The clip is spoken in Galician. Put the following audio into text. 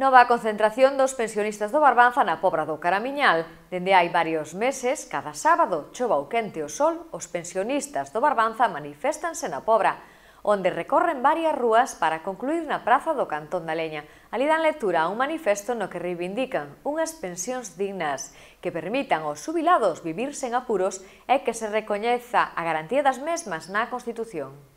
Nova concentración dos pensionistas do Barbanza na Pobra do Caramiñal. Dende hai varios meses, cada sábado, chova o quente o sol, os pensionistas do Barbanza manifestanse na Pobra, onde recorren varias rúas para concluir na Praza do Cantón da Leña. Ali dan lectura a un manifesto no que reivindican unhas pensións dignas que permitan aos jubilados vivir sen apuros e que se recoñeza a garantía das mesmas na Constitución.